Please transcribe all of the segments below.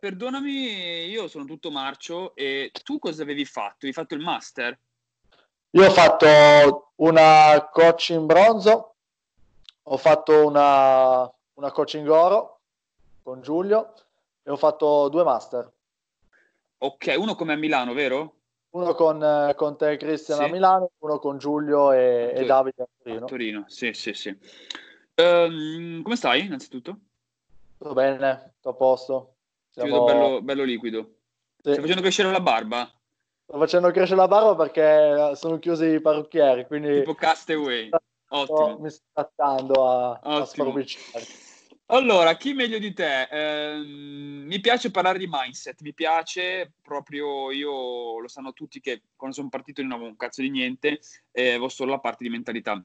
perdonami, io sono tutto marcio e tu cosa avevi fatto? Hai fatto il master? Io ho fatto una coach in bronzo, ho fatto una, una coaching oro con Giulio e ho fatto due master. Ok, uno come a Milano, vero? Uno con, eh, con te Cristian sì. a Milano, uno con Giulio e, Torino. e Davide a Torino. A Torino, sì, sì, sì. Um, come stai innanzitutto? Tutto bene, tutto a posto. Ti vedo bello, bello liquido. Sì. Stai facendo crescere la barba? Sto facendo crescere la barba perché sono chiusi i parrucchieri, quindi... Tipo castaway. Ottimo. Mi sto adattando a, a sforbiciare. Allora, chi meglio di te? Eh, mi piace parlare di mindset, mi piace proprio, io lo sanno tutti che quando sono partito non avevo un cazzo di niente, eh, avevo solo la parte di mentalità.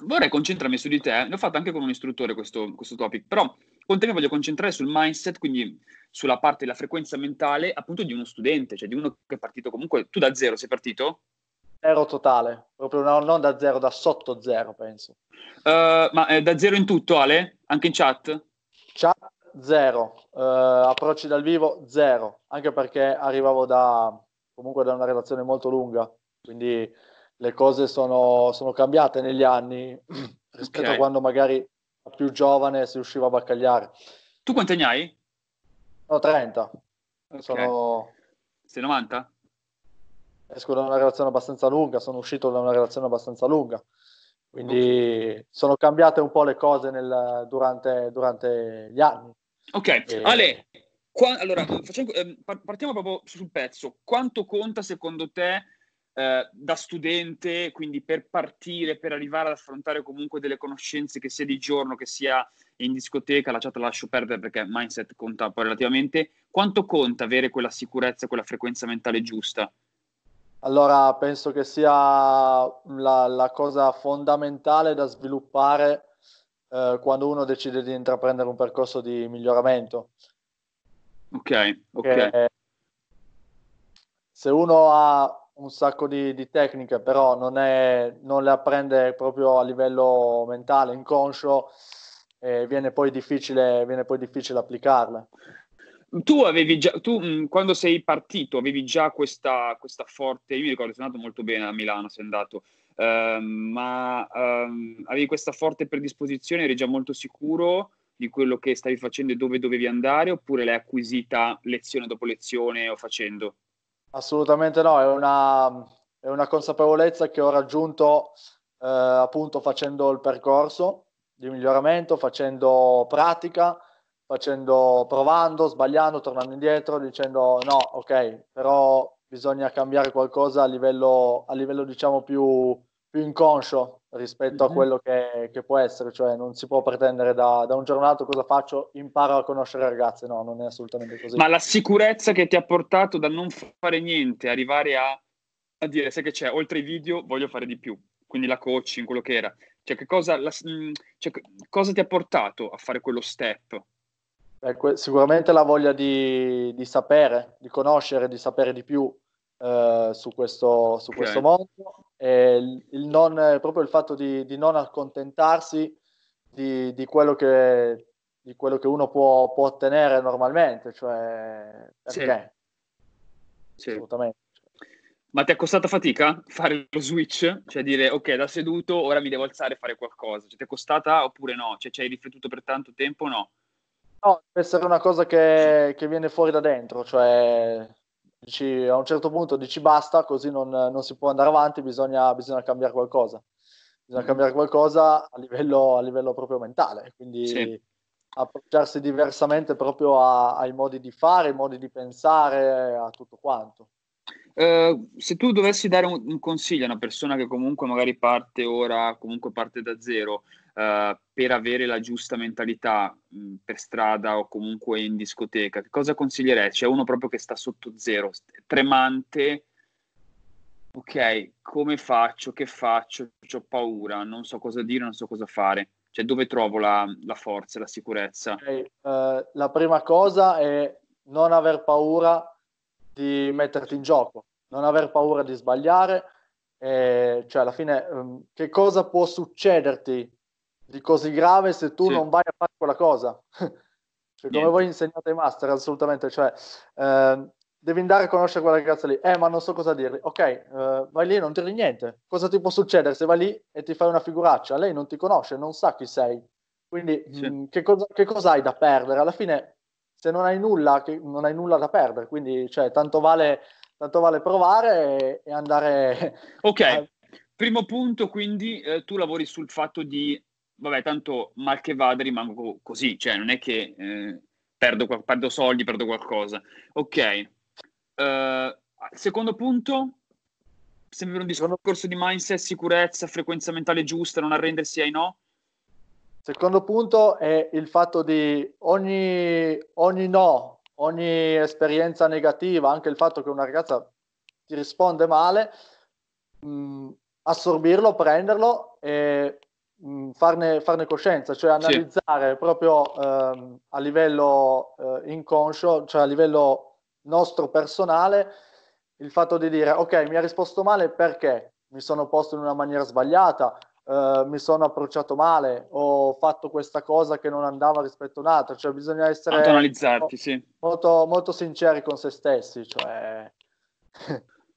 Vorrei concentrarmi su di te, l'ho fatto anche con un istruttore questo, questo topic, però con te mi voglio concentrare sul mindset, quindi sulla parte della frequenza mentale appunto di uno studente, cioè di uno che è partito comunque, tu da zero sei partito? Zero totale, proprio no, non da zero, da sotto zero penso. Uh, ma eh, da zero in tutto Ale? Anche in chat? Chat zero, uh, approcci dal vivo zero, anche perché arrivavo da, comunque da una relazione molto lunga, quindi le cose sono, sono cambiate negli anni rispetto okay. a quando magari più giovane si riusciva a baccagliare. Tu quanti ne hai? Ho 30. Okay. Sono... Sei 90? Esco da una relazione abbastanza lunga, sono uscito da una relazione abbastanza lunga, quindi okay. sono cambiate un po' le cose nel, durante, durante, gli anni. Ok, e... Ale, qua, allora facciamo, eh, partiamo proprio sul pezzo. Quanto conta secondo te eh, da studente, quindi per partire, per arrivare ad affrontare comunque delle conoscenze che sia di giorno, che sia in discoteca, la chat lascio perdere perché mindset conta poi relativamente, quanto conta avere quella sicurezza, quella frequenza mentale giusta? Allora, penso che sia la, la cosa fondamentale da sviluppare eh, quando uno decide di intraprendere un percorso di miglioramento. Ok, ok. Che, se uno ha un sacco di, di tecniche, però non, è, non, le apprende proprio a livello mentale, inconscio, e viene poi difficile, viene poi difficile applicarle. Tu avevi già, tu mm, quando sei partito avevi già questa, questa forte, io mi ricordo, sei andato molto bene a Milano, sei andato, ehm, ma ehm, avevi questa forte predisposizione, eri già molto sicuro di quello che stavi facendo e dove dovevi andare, oppure l'hai acquisita lezione dopo lezione o facendo? Assolutamente no, è una, è una consapevolezza che ho raggiunto eh, appunto facendo il percorso di miglioramento, facendo pratica, facendo, provando, sbagliando, tornando indietro, dicendo no, ok, però bisogna cambiare qualcosa a livello, a livello diciamo più più inconscio rispetto mm-hmm. a mhm. quello che, che, può essere, cioè non si può pretendere da, da un all'altro cosa faccio, imparo a conoscere ragazze, no, non è assolutamente così. Ma la sicurezza che ti ha portato da non fare niente, arrivare a, a dire, sai che c'è, oltre i video voglio fare di più, quindi la coaching, quello che era, cioè, che cosa, la, mm, cioè, cosa ti ha portato a fare quello step? Beh, que- sicuramente la voglia di, di sapere, di conoscere, di sapere di più, eh, su, questo, su okay. questo mondo eh, il non, proprio il fatto di, di non accontentarsi di, di, quello che, di, quello che, uno può, può ottenere normalmente, cioè perché? Sì. Assolutamente. Ma ti è costata fatica fare lo switch? Cioè dire, ok, da seduto, ora mi devo alzare e fare qualcosa. Cioè, ti è costata oppure no? Cioè, ci hai riflettuto per tanto tempo o no? No, deve essere una cosa che, che, viene fuori da dentro, cioè Dici, a un certo punto dici basta, così non, non si può andare avanti, bisogna, bisogna cambiare qualcosa. Bisogna mm. cambiare qualcosa a livello, a livello, proprio mentale, quindi sì. approcciarsi diversamente proprio a, ai modi di fare, ai modi di pensare, a tutto quanto. Uh, se tu dovessi dare un, un, consiglio a una persona che comunque magari parte ora, comunque parte da zero, eh, per avere la giusta mentalità mh, mm, per strada o comunque in discoteca, che cosa consiglierei? C'è uno proprio che sta sotto zero, tremante, ok, come faccio, che faccio, ho paura, non so cosa dire, non so cosa fare. Cioè, dove trovo la, la forza, la sicurezza? Okay. Uh, la prima cosa è non aver paura di metterti in gioco, non aver paura di sbagliare, eh, cioè alla fine um, che cosa può succederti di così grave se tu sì. non vai a fare quella cosa. cioè, come voi insegnate ai master, assolutamente, cioè, eh, devi andare a conoscere quella ragazza lì, eh ma non so cosa dirgli, ok, eh, vai lì e non dirgli niente, cosa ti può succedere se vai lì e ti fai una figuraccia? Lei non ti conosce, non sa chi sei, quindi sì. mh, mm, che, cosa, che cosa hai da perdere? Alla fine, se non hai nulla, che, non hai nulla da perdere, quindi cioè, tanto, vale, tanto vale provare e, andare... Ok, a... primo punto quindi eh, tu lavori sul fatto di vabbè, tanto mal che vada rimango così, cioè non è che eh, perdo, perdo, soldi, perdo qualcosa. Ok, uh, secondo punto, sembra un discorso di mindset, sicurezza, frequenza mentale giusta, non arrendersi ai no. Secondo punto è il fatto di ogni, ogni no, ogni esperienza negativa, anche il fatto che una ragazza ti risponde male, mh, mm, assorbirlo, prenderlo e mh, mm, farne, farne, coscienza, cioè analizzare sì. proprio ehm, a livello eh, inconscio, cioè a livello nostro personale, il fatto di dire ok, mi ha risposto male perché mi sono posto in una maniera sbagliata, eh, mi sono approcciato male, ho fatto questa cosa che non andava rispetto a un'altra, cioè bisogna essere molto, sì. molto, molto sinceri con se stessi. Cioè...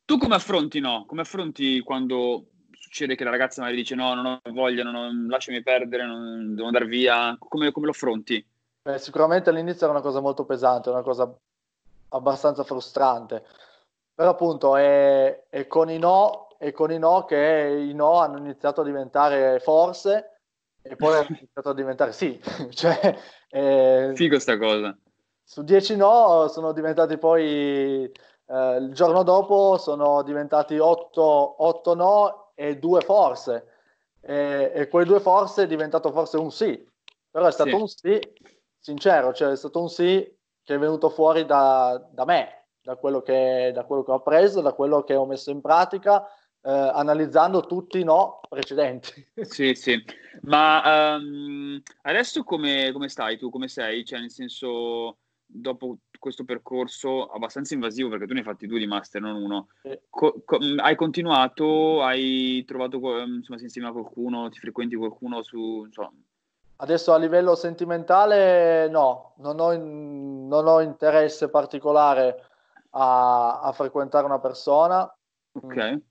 tu come affronti, no? Come affronti quando succede che la ragazza magari dice no, non ho voglia, non ho, lasciami perdere, non, devo andare via? Come, come lo affronti? Beh, sicuramente all'inizio era una cosa molto pesante, una cosa abbastanza frustrante, però appunto è, è con i no e con i no che i no hanno iniziato a diventare forse e poi hanno iniziato a diventare sì. cioè, eh, Figo sta cosa. Su dieci no sono diventati poi, eh, il giorno dopo sono diventati 8, 8 no e due forse. E, e quei due forse è diventato forse un sì, però è stato sì. un sì sincero, cioè è stato un sì che è venuto fuori da, da me, da quello, che, da quello, che, ho appreso, da quello che ho messo in pratica, eh, analizzando tutti i no precedenti. Sì, sì, ma um, adesso come, come, stai tu, come sei? Cioè nel senso, dopo questo percorso abbastanza invasivo perché tu ne hai fatti due di master, non uno. Co- co- hai continuato, hai trovato, insomma, sei insieme a qualcuno, ti frequenti qualcuno su, insomma. Adesso a livello sentimentale no, non ho, in, non ho interesse particolare a, a, frequentare una persona mm, okay.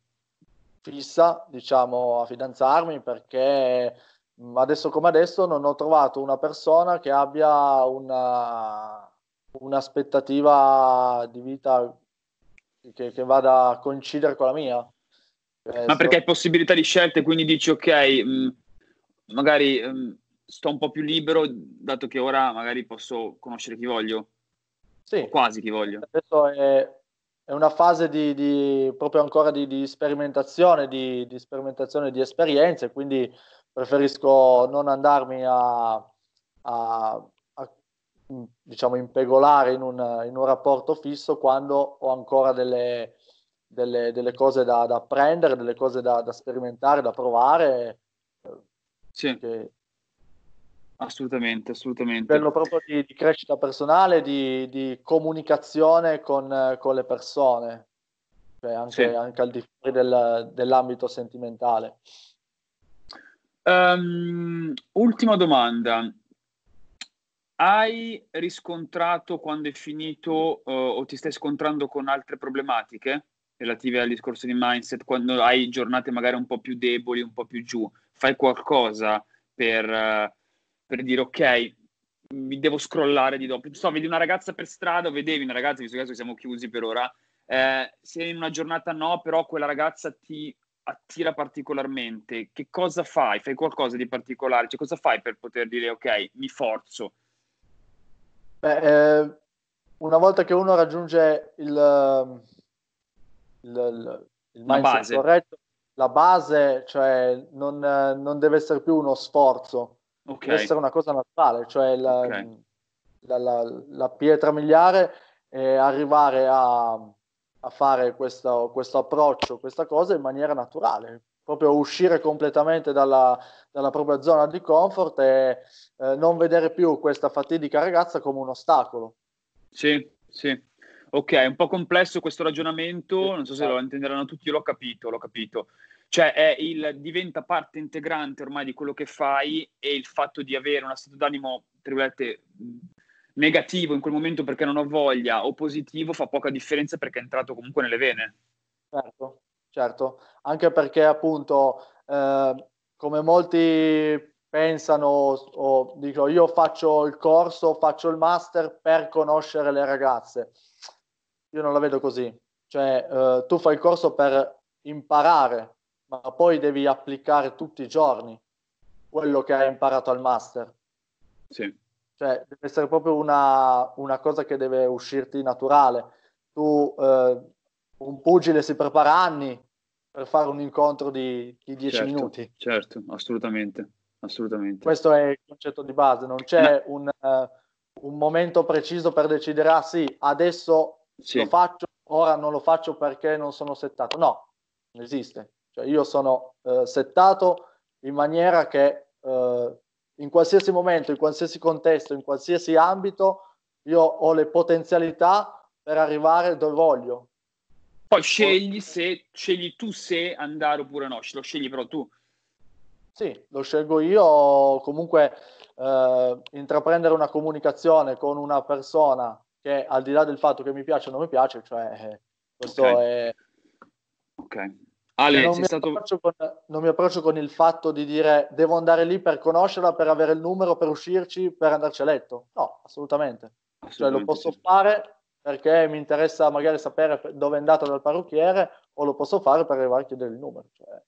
fissa, diciamo, a fidanzarmi perché mm, adesso come adesso non ho trovato una persona che abbia una, un'aspettativa di vita che, che vada a coincidere con la mia. Penso. Eh, Ma perché hai possibilità di scelte, quindi dici ok, mh, mm, magari mh, mm, sto un po' più libero, dato che ora magari posso conoscere chi voglio. Sì. O quasi chi voglio. Adesso è, è una fase di, di, proprio ancora di, di sperimentazione, di, di, sperimentazione di esperienze, quindi preferisco non andarmi a, a Mm, diciamo, impegolare in un, in un rapporto fisso quando ho ancora delle, delle, delle cose da, da, apprendere, delle cose da, da sperimentare, da provare. Eh, sì. Che, Assolutamente, assolutamente. Quello proprio di, di, crescita personale, di, di comunicazione con, con, le persone, cioè anche, sì. anche, al di fuori del, dell'ambito sentimentale. Um, ultima domanda, hai riscontrato quando è finito uh, o ti stai scontrando con altre problematiche relative al discorso di mindset quando hai giornate magari un po' più deboli, un po' più giù? Fai qualcosa per, uh, per dire ok, mi devo scrollare di dopo. So, vedi una ragazza per strada, o vedevi una ragazza, visto che siamo chiusi per ora, eh, se in una giornata no, però quella ragazza ti attira particolarmente, che cosa fai? Fai qualcosa di particolare? Cioè, cosa fai per poter dire ok, mi forzo? Beh, eh, una volta che uno raggiunge il, ehm, il, il, il mindset base. corretto, la base, cioè non, non, deve essere più uno sforzo, okay. deve essere una cosa naturale, cioè la, okay. la, la, la pietra miliare e arrivare a, a fare questo, questo, approccio, questa cosa in maniera naturale proprio uscire completamente dalla, dalla propria zona di comfort e eh, non vedere più questa fatidica ragazza come un ostacolo. Sì, sì. Ok, è un po' complesso questo ragionamento, non so se lo ah. intenderanno tutti, io l'ho capito, l'ho capito. Cioè, il, diventa parte integrante ormai di quello che fai e il fatto di avere uno stato d'animo, tra virgolette, mm, negativo in quel momento perché non ho voglia o positivo fa poca differenza perché è entrato comunque nelle vene. Certo, certo, anche perché appunto eh, come molti pensano o dico io faccio il corso, faccio il master per conoscere le ragazze. Io non la vedo così, cioè eh, tu fai il corso per imparare, ma poi devi applicare tutti i giorni quello che hai imparato al master. Sì. Cioè deve essere proprio una, una cosa che deve uscirti naturale. Tu eh, un pugile si prepara anni per fare un incontro di, di 10 certo, minuti. Certo, assolutamente, assolutamente. Questo è il concetto di base, non c'è no. un, uh, un, momento preciso per decidere, ah sì, adesso sì. lo faccio, ora non lo faccio perché non sono settato. No, non esiste. Cioè, io sono uh, settato in maniera che uh, in qualsiasi momento, in qualsiasi contesto, in qualsiasi ambito, io ho le potenzialità per arrivare dove voglio, poi scegli, se, scegli tu se andare oppure no, lo scegli però tu. Sì, lo scelgo io, comunque eh, intraprendere una comunicazione con una persona che al di là del fatto che mi piace o non mi piace, cioè eh, questo okay. è... Ok. Cioè, Ale, non mi, stato... con, non, mi approccio con il fatto di dire devo andare lì per conoscerla, per avere il numero, per uscirci, per andarci a letto. No, assolutamente. assolutamente cioè, lo posso sì. fare perché mi interessa magari sapere dove è andato dal parrucchiere o lo posso fare per arrivare a chiedere il numero. Cioè...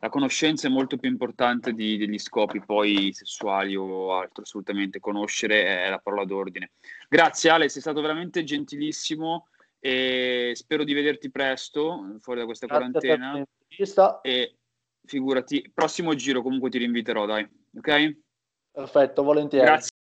La conoscenza è molto più importante di, degli scopi poi sessuali o altro, assolutamente conoscere è la parola d'ordine. Grazie Ale, sei stato veramente gentilissimo e spero di vederti presto fuori da questa Grazie quarantena. E figurati, prossimo giro comunque ti rinviterò, dai, ok? Perfetto, volentieri. Grazie.